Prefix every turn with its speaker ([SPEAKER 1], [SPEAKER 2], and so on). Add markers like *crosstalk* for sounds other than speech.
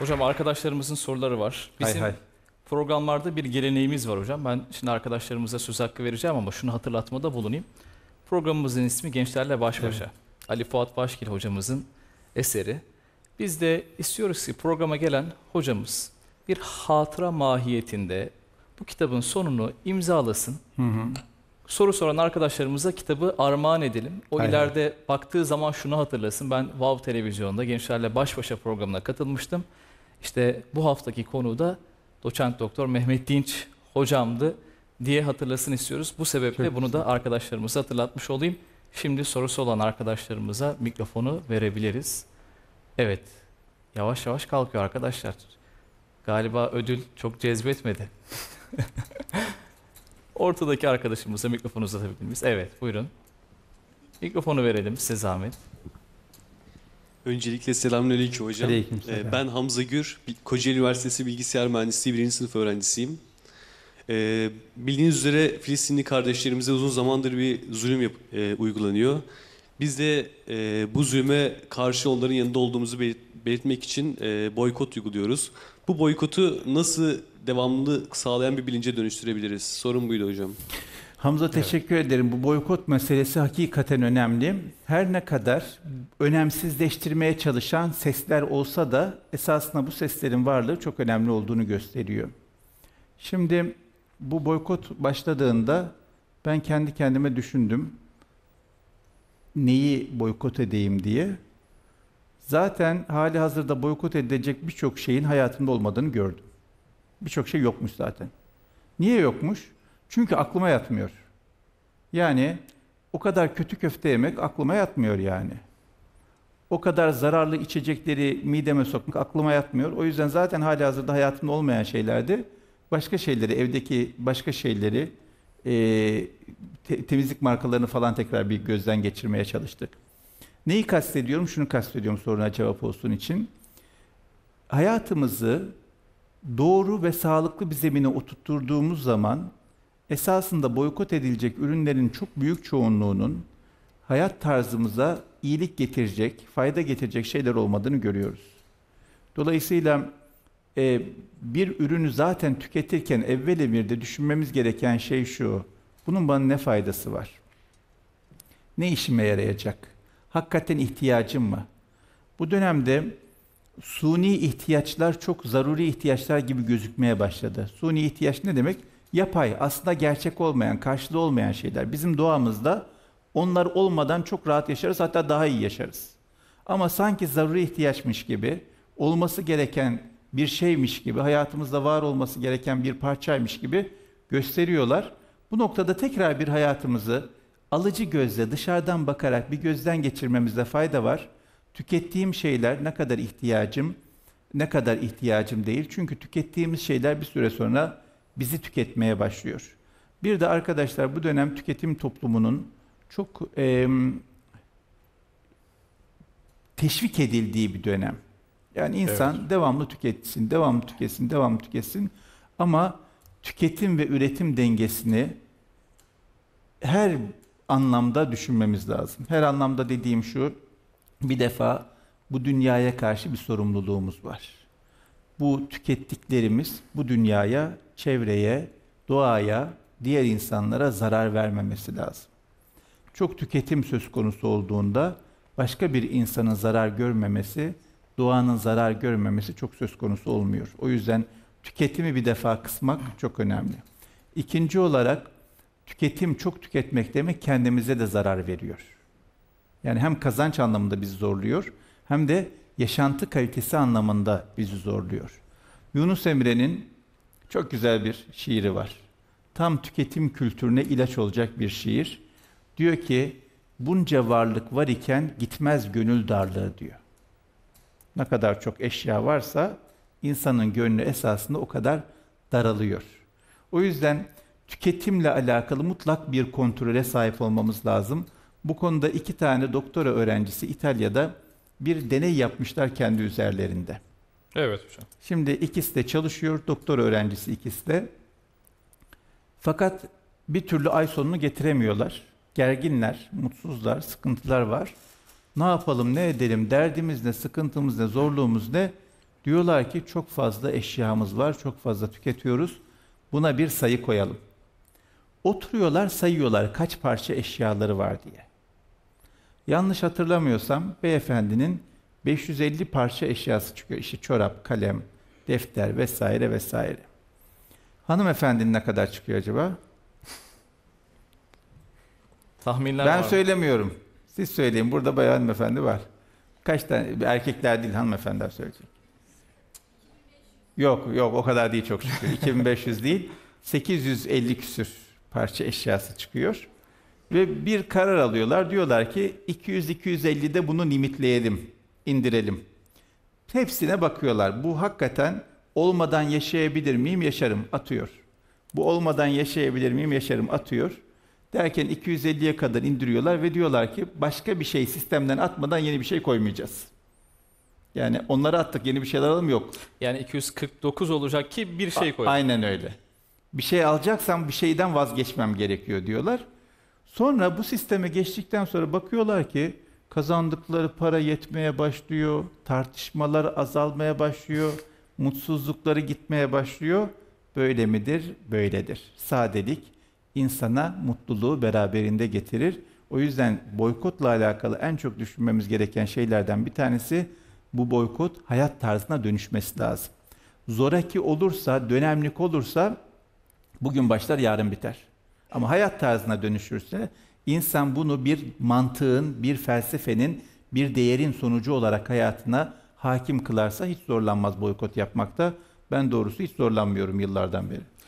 [SPEAKER 1] Hocam arkadaşlarımızın soruları var. Bizim hay hay. programlarda bir geleneğimiz var hocam. Ben şimdi arkadaşlarımıza söz hakkı vereceğim ama şunu hatırlatmada bulunayım. Programımızın ismi Gençlerle Baş Başa. Evet. Ali Fuat Başgil hocamızın eseri. Biz de istiyoruz ki programa gelen hocamız bir hatıra mahiyetinde bu kitabın sonunu imzalasın. Hı hı. Soru soran arkadaşlarımıza kitabı armağan edelim. O Aynen. ileride baktığı zaman şunu hatırlasın. Ben Vav wow Televizyon'da Gençlerle Baş Başa programına katılmıştım. İşte bu haftaki konuda doçent doktor Mehmet Dinç hocamdı diye hatırlasın istiyoruz. Bu sebeple Çok bunu güzel. da arkadaşlarımıza hatırlatmış olayım. Şimdi sorusu olan arkadaşlarımıza mikrofonu verebiliriz. Evet. Yavaş yavaş kalkıyor arkadaşlar. Galiba ödül çok cezbetmedi. *laughs* Ortadaki arkadaşımıza mikrofonu uzatabilir miyiz? Evet, buyurun. Mikrofonu verelim size zahmet. Öncelikle selamünaleyküm hocam. Aleyküm ee, Ben Hamza Gür, Kocaeli Üniversitesi Bilgisayar Mühendisliği 1. sınıf öğrencisiyim. Ee, bildiğiniz üzere Filistinli kardeşlerimize uzun zamandır bir zulüm yap e, uygulanıyor. Biz de e, bu zulüme karşı onların yanında olduğumuzu belirt belirtmek için e, boykot uyguluyoruz. Bu boykotu nasıl devamlı sağlayan bir bilince dönüştürebiliriz? Sorun buydu hocam.
[SPEAKER 2] Hamza teşekkür evet. ederim. Bu boykot meselesi hakikaten önemli. Her ne kadar önemsizleştirmeye çalışan sesler olsa da esasında bu seslerin varlığı çok önemli olduğunu gösteriyor. Şimdi bu boykot başladığında ben kendi kendime düşündüm. Neyi boykot edeyim diye. Zaten hali hazırda boykot edilecek birçok şeyin hayatımda olmadığını gördüm. Birçok şey yokmuş zaten. Niye yokmuş? Çünkü aklıma yatmıyor. Yani o kadar kötü köfte yemek aklıma yatmıyor yani. O kadar zararlı içecekleri mideme sokmak aklıma yatmıyor. O yüzden zaten hali hazırda hayatımda olmayan şeylerdi. Başka şeyleri, evdeki başka şeyleri, e, te temizlik markalarını falan tekrar bir gözden geçirmeye çalıştık. Neyi kastediyorum? Şunu kastediyorum soruna cevap olsun için. Hayatımızı doğru ve sağlıklı bir zemine oturttuğumuz zaman esasında boykot edilecek ürünlerin çok büyük çoğunluğunun hayat tarzımıza iyilik getirecek, fayda getirecek şeyler olmadığını görüyoruz. Dolayısıyla e, bir ürünü zaten tüketirken evvel emirde düşünmemiz gereken şey şu, bunun bana ne faydası var? Ne işime yarayacak? Hakikaten ihtiyacım mı? Bu dönemde suni ihtiyaçlar çok zaruri ihtiyaçlar gibi gözükmeye başladı. Suni ihtiyaç ne demek? yapay, aslında gerçek olmayan, karşılığı olmayan şeyler. Bizim doğamızda onlar olmadan çok rahat yaşarız, hatta daha iyi yaşarız. Ama sanki zaruri ihtiyaçmış gibi, olması gereken bir şeymiş gibi, hayatımızda var olması gereken bir parçaymış gibi gösteriyorlar. Bu noktada tekrar bir hayatımızı alıcı gözle dışarıdan bakarak bir gözden geçirmemizde fayda var. Tükettiğim şeyler ne kadar ihtiyacım, ne kadar ihtiyacım değil. Çünkü tükettiğimiz şeyler bir süre sonra bizi tüketmeye başlıyor. Bir de arkadaşlar bu dönem tüketim toplumunun çok e, teşvik edildiği bir dönem. Yani insan evet. devamlı tüketsin, devamlı tüketsin, devamlı tüketsin ama tüketim ve üretim dengesini her anlamda düşünmemiz lazım. Her anlamda dediğim şu, bir defa bu dünyaya karşı bir sorumluluğumuz var bu tükettiklerimiz bu dünyaya, çevreye, doğaya, diğer insanlara zarar vermemesi lazım. Çok tüketim söz konusu olduğunda başka bir insanın zarar görmemesi, doğanın zarar görmemesi çok söz konusu olmuyor. O yüzden tüketimi bir defa kısmak çok önemli. İkinci olarak tüketim çok tüketmek demek kendimize de zarar veriyor. Yani hem kazanç anlamında bizi zorluyor hem de yaşantı kalitesi anlamında bizi zorluyor. Yunus Emre'nin çok güzel bir şiiri var. Tam tüketim kültürüne ilaç olacak bir şiir. Diyor ki, bunca varlık var iken gitmez gönül darlığı diyor. Ne kadar çok eşya varsa insanın gönlü esasında o kadar daralıyor. O yüzden tüketimle alakalı mutlak bir kontrole sahip olmamız lazım. Bu konuda iki tane doktora öğrencisi İtalya'da bir deney yapmışlar kendi üzerlerinde. Evet hocam. Şimdi ikisi de çalışıyor, doktor öğrencisi ikisi de. Fakat bir türlü ay sonunu getiremiyorlar. Gerginler, mutsuzlar, sıkıntılar var. Ne yapalım, ne edelim, derdimiz ne, sıkıntımız ne, zorluğumuz ne? Diyorlar ki çok fazla eşyamız var, çok fazla tüketiyoruz. Buna bir sayı koyalım. Oturuyorlar, sayıyorlar kaç parça eşyaları var diye. Yanlış hatırlamıyorsam beyefendinin 550 parça eşyası çıkıyor. İşte çorap, kalem, defter vesaire vesaire. Hanımefendinin ne kadar çıkıyor acaba? Tahminler ben var. söylemiyorum. Siz söyleyin. Burada bayan hanımefendi var. Kaç tane erkekler değil hanımefendiler söyleyecek. Yok yok o kadar değil çok şükür. 2500 *laughs* değil. 850 küsür parça eşyası çıkıyor. Ve bir karar alıyorlar. Diyorlar ki 200-250'de bunu limitleyelim, indirelim. Hepsine bakıyorlar. Bu hakikaten olmadan yaşayabilir miyim? Yaşarım. Atıyor. Bu olmadan yaşayabilir miyim? Yaşarım. Atıyor. Derken 250'ye kadar indiriyorlar ve diyorlar ki başka bir şey sistemden atmadan yeni bir şey koymayacağız. Yani onları attık yeni bir şeyler alalım yok. Yani 249 olacak ki bir şey koy. Aynen öyle. Bir şey alacaksam bir şeyden vazgeçmem gerekiyor diyorlar. Sonra bu sisteme geçtikten sonra bakıyorlar ki kazandıkları para yetmeye başlıyor, tartışmalar azalmaya başlıyor, mutsuzlukları gitmeye başlıyor. Böyle midir? Böyledir. Sadelik insana mutluluğu beraberinde getirir. O yüzden boykotla alakalı en çok düşünmemiz gereken şeylerden bir tanesi bu boykot hayat tarzına dönüşmesi lazım. Zoraki olursa, dönemlik olursa bugün başlar yarın biter. Ama hayat tarzına dönüşürse insan bunu bir mantığın, bir felsefenin, bir değerin sonucu olarak hayatına hakim kılarsa hiç zorlanmaz boykot yapmakta. Ben doğrusu hiç zorlanmıyorum yıllardan beri.